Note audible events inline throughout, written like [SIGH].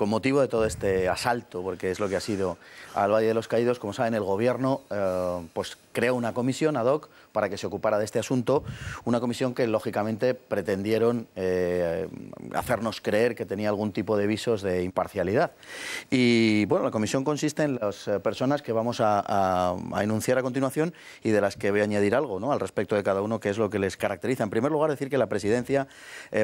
con motivo de todo este asalto, porque es lo que ha sido al Valle de los Caídos, como saben, el Gobierno eh, pues, creó una comisión ad hoc para que se ocupara de este asunto, una comisión que lógicamente pretendieron eh, hacernos creer que tenía algún tipo de visos de imparcialidad. Y bueno, la comisión consiste en las eh, personas que vamos a, a enunciar a continuación y de las que voy a añadir algo ¿no? al respecto de cada uno, que es lo que les caracteriza. En primer lugar, decir que la presidencia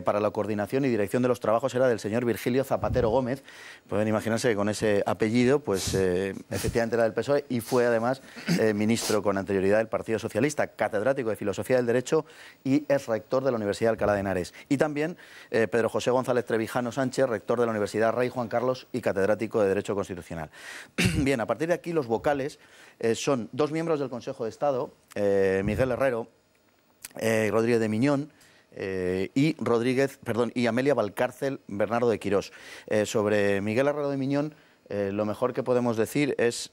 para la coordinación y dirección de los trabajos era del señor Virgilio Zapatero Gómez, pueden imaginarse que con ese apellido, pues eh, efectivamente era del PSOE y fue además eh, ministro con anterioridad del Partido Socialista, catedrático de Filosofía del Derecho y es rector de la Universidad de Alcalá de Henares. Y también eh, Pedro José González Trevijano Sánchez, rector de la Universidad Rey Juan Carlos y catedrático de Derecho Constitucional. [CLEARS THROAT] Bien, a partir de aquí los vocales son dos miembros del Consejo de Estado, Miguel Herrero y Rodríguez de Miñón, eh, y Rodríguez, perdón, y Amelia Valcárcel, Bernardo de Quirós. Eh, sobre Miguel Herrero de Miñón, eh, lo mejor que podemos decir es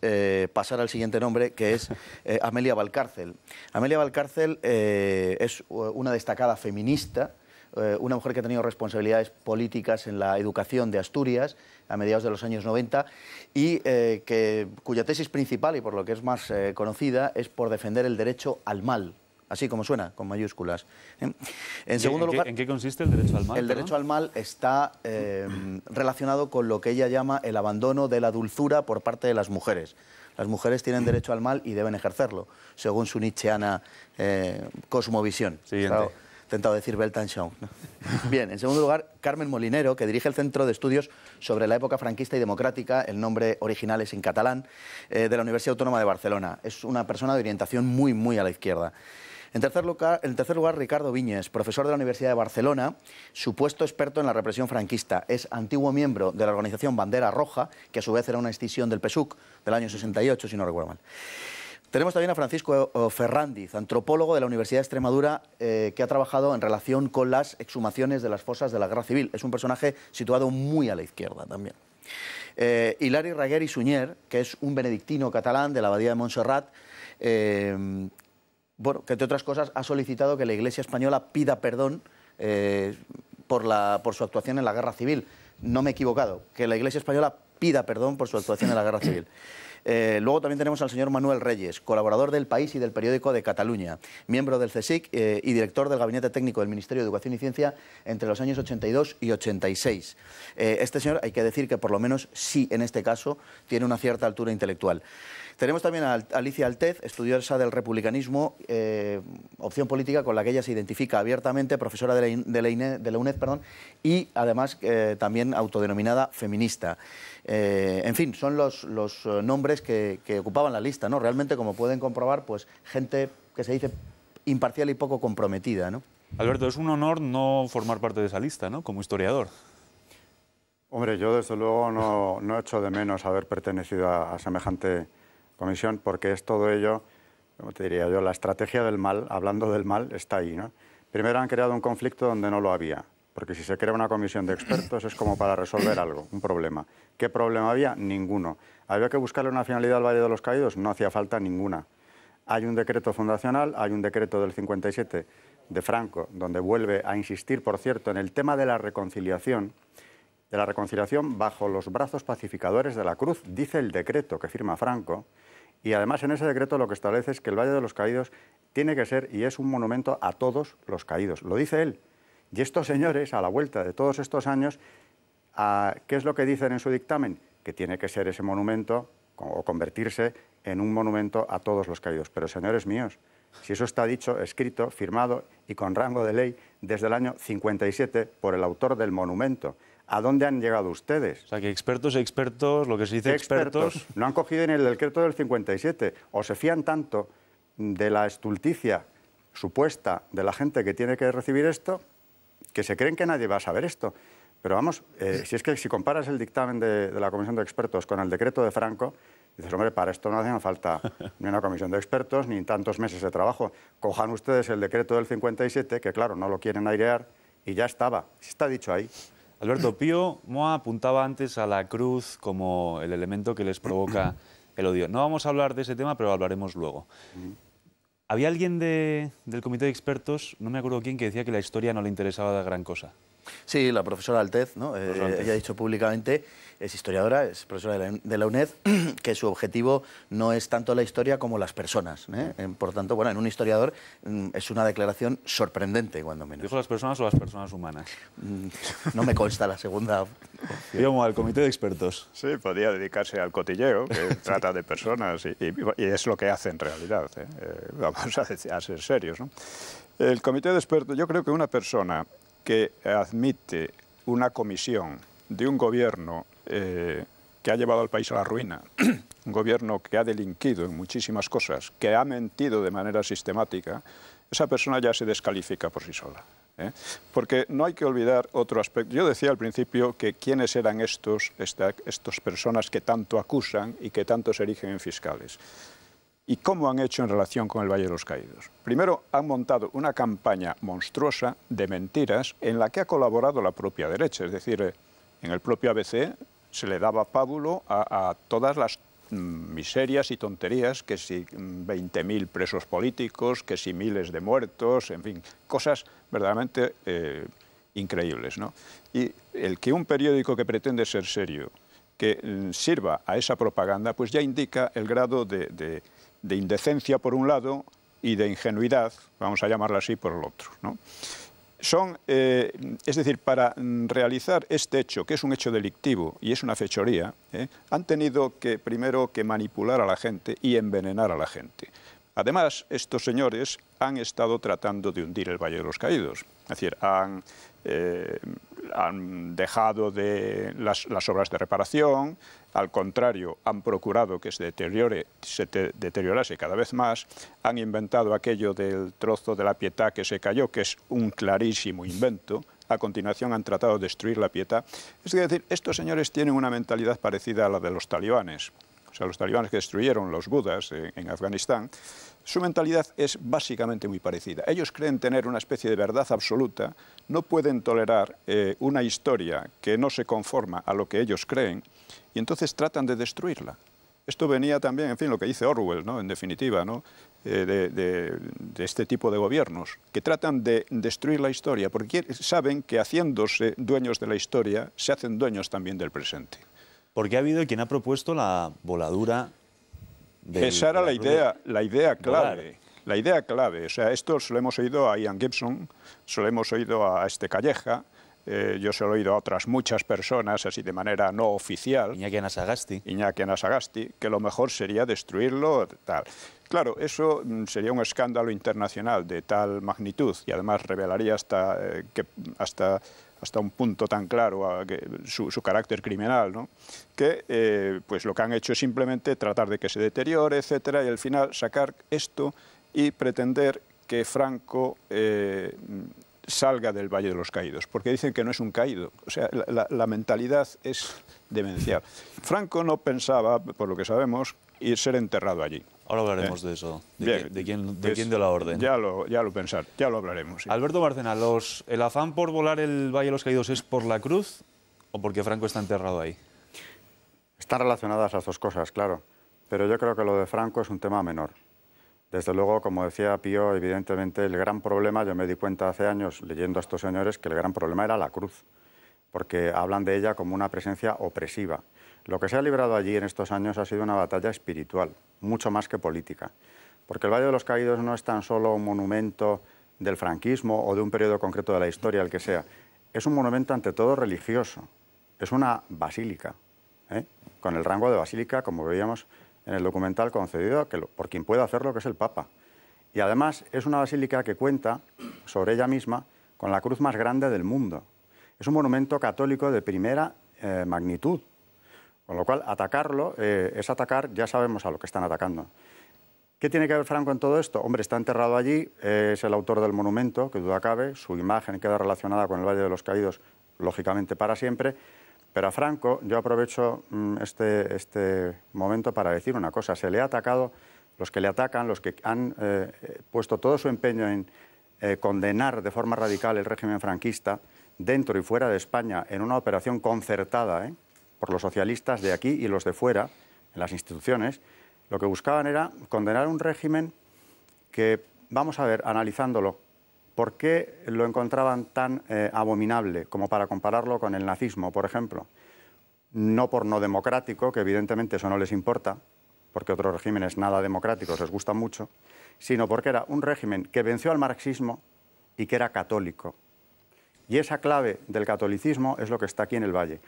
pasar al siguiente nombre, que es [LAUGHS] Amelia Valcárcel. Amelia Valcárcel es una destacada feminista, una mujer que ha tenido responsabilidades políticas en la educación de Asturias a mediados de los años 90 y cuya tesis principal, y por lo que es más conocida, es por defender el derecho al mal, así como suena, con mayúsculas. ¿Eh? En, segundo lugar, qué, ¿en qué consiste el derecho al mal? El derecho al mal está em, relacionado con lo que ella llama el abandono de la dulzura por parte de las mujeres. Las mujeres tienen derecho al mal y deben ejercerlo, según su nietzscheana eh, cosmovisión. Siguiente. Claro, intentado decir Beltanschau. [LAUGHS] Bien, en segundo lugar, Carmen Molinero, que dirige el Centro de Estudios sobre la época franquista y democrática, el nombre original es en catalán, eh, de la Universidad Autónoma de Barcelona. Es una persona de orientación muy, muy a la izquierda. En tercer, lugar, Ricardo Viñes, profesor de la Universidad de Barcelona, supuesto experto en la represión franquista. Es antiguo miembro de la organización Bandera Roja, que a su vez era una extinción del PSUC del año 68, si no recuerdo mal. Tenemos también a Francisco Ferrandiz, antropólogo de la Universidad de Extremadura, eh, que ha trabajado en relación con las exhumaciones de las fosas de la guerra civil. Es un personaje situado muy a la izquierda también. Eh, Hilari Raguer y Suñer, que es un benedictino catalán de la abadía de Montserrat, eh, bueno, que entre otras cosas ha solicitado que la Iglesia española pida perdón eh, por, su actuación en la guerra civil. No me he equivocado, que la Iglesia española pida perdón por su actuación en la guerra civil. [COUGHS] Eh, luego también tenemos al señor Manuel Reyes, colaborador del País y del periódico de Cataluña, miembro del CSIC eh, y director del Gabinete Técnico del Ministerio de Educación y Ciencia entre los años 82 y 86. este señor hay que decir que por lo menos sí, en este caso, tiene una cierta altura intelectual. Tenemos también a Alicia Altez, estudiosa del republicanismo, eh, opción política con la que ella se identifica abiertamente, profesora de la, e, UNED perdón, y además eh, también autodenominada feminista. Eh, en fin, son los, nombres que, ocupaban la lista. ¿no? Realmente, como pueden comprobar, pues gente que se dice imparcial y poco comprometida. ¿no? Alberto, es un honor no formar parte de esa lista, ¿no? Como historiador. Hombre, yo desde luego no, no echo de menos haber pertenecido a semejante comisión, porque es todo ello, como te diría yo, la estrategia del mal, hablando del mal, está ahí. ¿no? Primero han creado un conflicto donde no lo había, porque si se crea una comisión de expertos es como para resolver algo, un problema. ¿Qué problema había? Ninguno. ¿Había que buscarle una finalidad al Valle de los Caídos? No hacía falta ninguna. Hay un decreto fundacional, hay un decreto del 57 de Franco, donde vuelve a insistir, por cierto, en el tema de la reconciliación, de la reconciliación bajo los brazos pacificadores de la cruz, dice el decreto que firma Franco, y además en ese decreto lo que establece es que el Valle de los Caídos tiene que ser y es un monumento a todos los caídos. Lo dice él. Y estos señores, a la vuelta de todos estos años, ah, ¿qué es lo que dicen en su dictamen? Que tiene que ser ese monumento o convertirse en un monumento a todos los caídos. Pero señores míos, si eso está dicho, escrito, firmado y con rango de ley desde el año 57 por el autor del monumento, ¿A dónde han llegado ustedes? O sea, que expertos, expertos, lo que se dice expertos... No han cogido en el decreto del 57. O se fían tanto de la estulticia supuesta de la gente que tiene que recibir esto, que se creen que nadie va a saber esto. Pero vamos, eh, si es que si comparas el dictamen de, la Comisión de Expertos con el decreto de Franco, dices, hombre, para esto no hacen falta ni una comisión de expertos ni tantos meses de trabajo. Cojan ustedes el decreto del 57, que claro, no lo quieren airear, y ya estaba, está dicho ahí. Alberto Pío Moa apuntaba antes a la cruz como el elemento que les provoca [CLEARS THROAT] el odio. No vamos a hablar de ese tema, pero hablaremos luego. Había alguien del comité de expertos, no me acuerdo quién, que decía que la historia no le interesaba de gran cosa. Sí, la profesora Altez, ¿no? Eh, ella ha dicho públicamente, es historiadora, es profesora de la, UNED, [CLEARS THROAT] que su objetivo no es tanto la historia como las personas. ¿eh? Por tanto, bueno, en un historiador mm, es una declaración sorprendente, cuando menos. ¿Dijo las personas o las personas humanas? Mm, no me consta la segunda. Vamos al comité de expertos. Sí, podría dedicarse al cotilleo, que [LAUGHS] trata de personas, y, es lo que hace en realidad. ¿eh? vamos a, a ser serios, ¿no? El comité de expertos, yo creo que una persona que admite una comisión de un gobierno eh, que ha llevado al país a la ruina, [CLEARS THROAT] un gobierno que ha delinquido en muchísimas cosas, que ha mentido de manera sistemática, esa persona ya se descalifica por sí sola. ¿eh? Porque no hay que olvidar otro aspecto. Yo decía al principio que quiénes eran estos, estas personas que tanto acusan y que tanto se erigen en fiscales. ¿Y cómo han hecho en relación con el Valle de los Caídos? Primero, han montado una campaña monstruosa de mentiras en la que ha colaborado la propia derecha. Es decir, eh, en el propio ABC se le daba pábulo a, todas las mm, miserias y tonterías, que si 20.000 mm, presos políticos, que si miles de muertos, en fin, cosas verdaderamente eh, increíbles. ¿no? Y el que un periódico que pretende ser serio, que mm, sirva a esa propaganda, pues ya indica el grado de de indecencia por un lado y de ingenuidad, vamos a llamarla así, por el otro. Son, eh, es decir, para realizar este hecho, que es un hecho delictivo y es una fechoría, ¿eh? han tenido que primero que manipular a la gente y envenenar a la gente. Además, estos señores han estado tratando de hundir el Valle de los Caídos, es decir, han eh, han dejado de las, obras de reparación, al contrario, han procurado que se, deteriore, se deteriorase cada vez más, han inventado aquello del trozo de la pietá que se cayó, que es un clarísimo invento, a continuación han tratado de destruir la pietá. Es decir, estos señores tienen una mentalidad parecida a la de los talibanes o sea, los talibanes que destruyeron los budas en, Afganistán, su mentalidad es básicamente muy parecida. Ellos creen tener una especie de verdad absoluta, no pueden tolerar eh, una historia que no se conforma a lo que ellos creen y entonces tratan de destruirla. Esto venía también, en fin, lo que dice Orwell, ¿no? en definitiva, eh, de, este tipo de gobiernos, que tratan de destruir la historia, porque saben que haciéndose dueños de la historia, se hacen dueños también del presente. Porque ha habido quien ha propuesto la voladura. de. Esa era la idea, la idea clave. La idea clave, o sea, esto se lo hemos oído a Ian Gibson, se lo hemos oído a este Calleja, eh, yo se lo he oído a otras muchas personas, así de manera no oficial. Iñaki Anasagasti. Iñaki Anasagasti, que lo mejor sería destruirlo, tal. Claro, eso mm, sería un escándalo internacional de tal magnitud y además revelaría hasta, eh, que, hasta hasta un punto tan claro su, carácter criminal, ¿no? que eh, pues lo que han hecho es simplemente tratar de que se deteriore, etcétera, y al final sacar esto y pretender que Franco eh, salga del Valle de los Caídos, porque dicen que no es un caído. O sea, la, la mentalidad es demencial. Franco no pensaba, por lo que sabemos, y ser enterrado allí. Ahora hablaremos ¿Eh? de eso, de, pues quién, de la orden. Ya lo, ya pensar, ya lo hablaremos. Alberto Barcena, los, ¿el afán por volar el Valle de los Caídos es por la cruz o porque Franco está enterrado ahí? Están relacionadas las dos cosas, claro, pero yo creo que lo de Franco es un tema menor. Desde luego, como decía Pío, evidentemente el gran problema, yo me di cuenta hace años leyendo a estos señores que el gran problema era la cruz, porque hablan de ella como una presencia opresiva. Lo que se ha librado allí en estos años ha sido una batalla espiritual, mucho más que política, porque el Valle de los Caídos no es tan solo un monumento del franquismo o de un periodo concreto de la historia, el que sea, es un monumento ante todo religioso, es una basílica, ¿eh? con el rango de basílica, como veíamos en el documental concedido por quien puede hacerlo, que es el Papa. Y además es una basílica que cuenta sobre ella misma con la cruz más grande del mundo. Es un monumento católico de primera eh, magnitud, con lo cual, atacarlo eh, es atacar, ya sabemos a lo que están atacando. ¿Qué tiene que ver Franco en todo esto? Hombre, está enterrado allí, es el autor del monumento, que duda cabe, su imagen queda relacionada con el Valle de los Caídos, lógicamente para siempre, pero a Franco yo aprovecho mm, este, este momento para decir una cosa, se le ha atacado, los que le atacan, los que han eh, puesto todo su empeño en eh, condenar de forma radical el régimen franquista, dentro y fuera de España, en una operación concertada, ¿eh? por los socialistas de aquí y los de fuera, en las instituciones, lo que buscaban era condenar un régimen que, vamos a ver, analizándolo, ¿por qué lo encontraban tan eh, abominable como para compararlo con el nazismo, por ejemplo? No por no democrático, que evidentemente eso no les importa, porque otros regímenes nada democráticos les gustan mucho, sino porque era un régimen que venció al marxismo y que era católico. Y esa clave del catolicismo es lo que está aquí en el Valle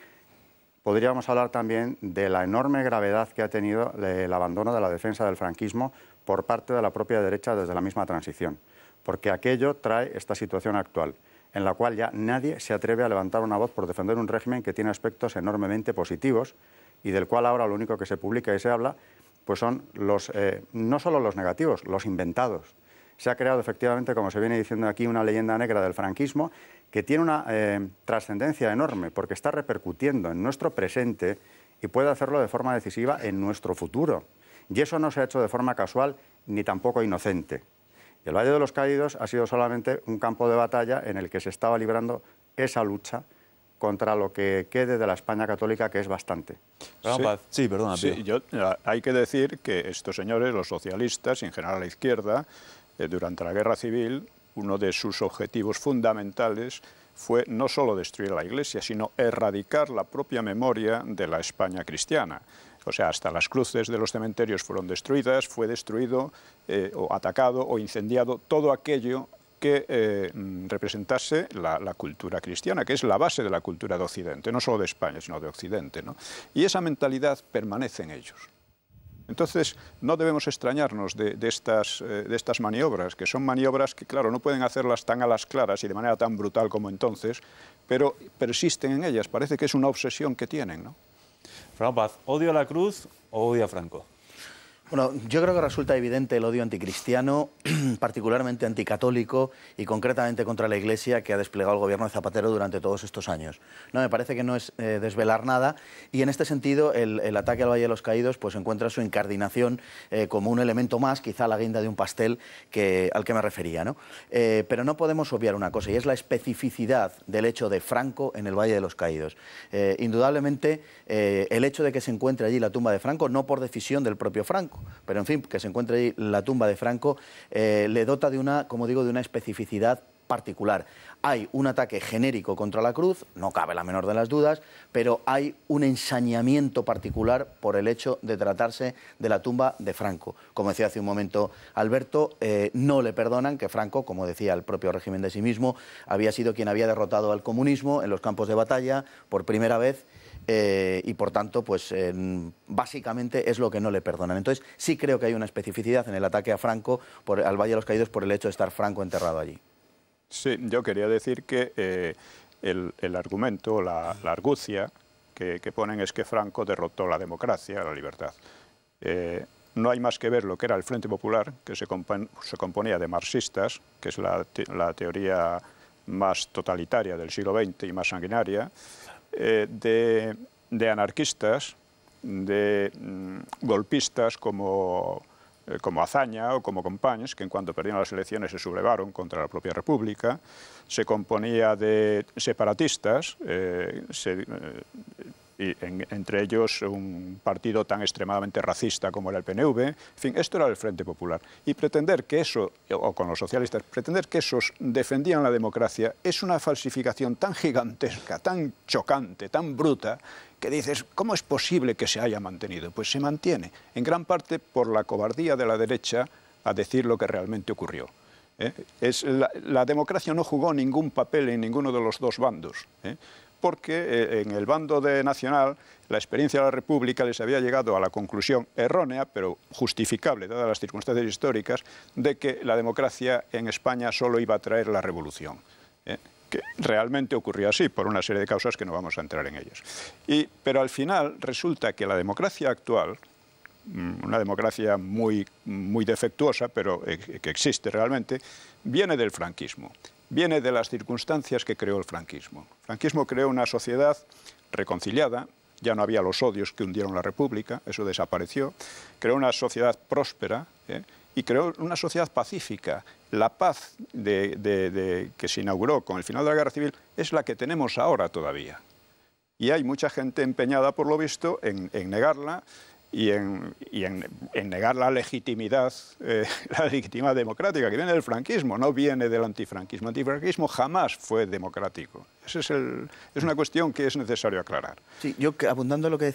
podríamos hablar también de la enorme gravedad que ha tenido eh, el abandono de la defensa del franquismo por parte de la propia derecha desde la misma transición, porque aquello trae esta situación actual, en la cual ya nadie se atreve a levantar una voz por defender un régimen que tiene aspectos enormemente positivos y del cual ahora lo único que se publica y se habla pues son los, eh, no solo los negativos, los inventados. Se ha creado efectivamente, como se viene diciendo aquí, una leyenda negra del franquismo que tiene una eh, trascendencia enorme porque está repercutiendo en nuestro presente y puede hacerlo de forma decisiva en nuestro futuro. Y eso no se ha hecho de forma casual ni tampoco inocente. El Valle de los Caídos ha sido solamente un campo de batalla en el que se estaba librando esa lucha contra lo que quede de la España católica, que es bastante. Sí, sí Sí, hay que decir que estos señores, los socialistas, y en general la izquierda, eh, durante la guerra civil, uno de sus objetivos fundamentales fue no solo destruir la Iglesia, sino erradicar la propia memoria de la España cristiana. O sea, hasta las cruces de los cementerios fueron destruidas, fue destruido eh, o atacado o incendiado todo aquello que eh, mm, representase la, cultura cristiana, que es la base de la cultura de Occidente, no solo de España, sino de Occidente. Y esa mentalidad permanece en ellos. Entonces, no debemos extrañarnos de, de, estas, eh, de, estas, maniobras, que son maniobras que, claro, no pueden hacerlas tan a las claras y de manera tan brutal como entonces, pero persisten en ellas. Parece que es una obsesión que tienen, ¿no? Fran Paz, ¿odio a la cruz o odio a Franco? Bueno, yo creo que resulta evidente el odio anticristiano, [CLEARS THROAT] particularmente anticatólico y concretamente contra la Iglesia que ha desplegado el gobierno de Zapatero durante todos estos años. No, me parece que no es eh, desvelar nada y en este sentido el, ataque al Valle de los Caídos pues encuentra su incardinación eh, como un elemento más, quizá la guinda de un pastel que, al que me refería. ¿no? Eh, pero no podemos obviar una cosa y es la especificidad del hecho de Franco en el Valle de los Caídos. indudablemente el hecho de que se encuentre allí la tumba de Franco, no por decisión del propio Franco, pero en fin, que se encuentre ahí la tumba de Franco eh, le dota de una, como digo, de una especificidad particular. Hay un ataque genérico contra la cruz, no cabe la menor de las dudas, pero hay un ensañamiento particular por el hecho de tratarse de la tumba de Franco. Como decía hace un momento Alberto, eh, no le perdonan que Franco, como decía el propio régimen de sí mismo, había sido quien había derrotado al comunismo en los campos de batalla por primera vez eh, y por tanto, pues básicamente es lo que no le perdonan. Entonces, sí creo que hay una especificidad en el ataque a Franco por, al Valle de los Caídos por el hecho de estar Franco enterrado allí. Sí, yo quería decir que eh, el, argumento, la, argucia que, ponen es que Franco derrotó la democracia, la libertad. Eh, no hay más que ver lo que era el Frente Popular, que se, componía de marxistas, que es la, la teoría más totalitaria del siglo XX y más sanguinaria, eh, de, anarquistas, de mm, golpistas como, eh, como Azaña o como Compañes, que en cuanto perdieron las elecciones se sublevaron contra la propia República, se componía de separatistas, eh, y entre ellos un partido tan extremadamente racista como era el PNV. En fin, esto era el Frente Popular. Y pretender que eso, o con los socialistas, pretender que esos defendían la democracia es una falsificación tan gigantesca, tan chocante, tan bruta, que dices, ¿cómo es posible que se haya mantenido? Pues se mantiene, en gran parte por la cobardía de la derecha a decir lo que realmente ocurrió. ¿eh? Es la, democracia no jugó ningún papel en ninguno de los dos bandos. ¿eh? porque eh, en el bando de Nacional la experiencia de la República les había llegado a la conclusión errónea, pero justificable, dadas las circunstancias históricas, de que la democracia en España solo iba a traer la revolución. ¿eh? que realmente ocurrió así, por una serie de causas que no vamos a entrar en ellas. pero al final resulta que la democracia actual, mm, una democracia muy, muy defectuosa, pero eh, que existe realmente, viene del franquismo viene de las circunstancias que creó el franquismo. El franquismo creó una sociedad reconciliada, ya no había los odios que hundieron la República, eso desapareció, creó una sociedad próspera ¿eh? y creó una sociedad pacífica. La paz que se inauguró con el final de la Guerra Civil es la que tenemos ahora todavía. Y hay mucha gente empeñada, por lo visto, en negarla, y en, y en, en negar la legitimidad, eh, [LAUGHS] la legitimidad democrática, que viene del franquismo, no viene del antifranquismo. El antifranquismo jamás fue democrático. Ese es, el, es una cuestión que es necesario aclarar. Sí, yo abundando lo que decía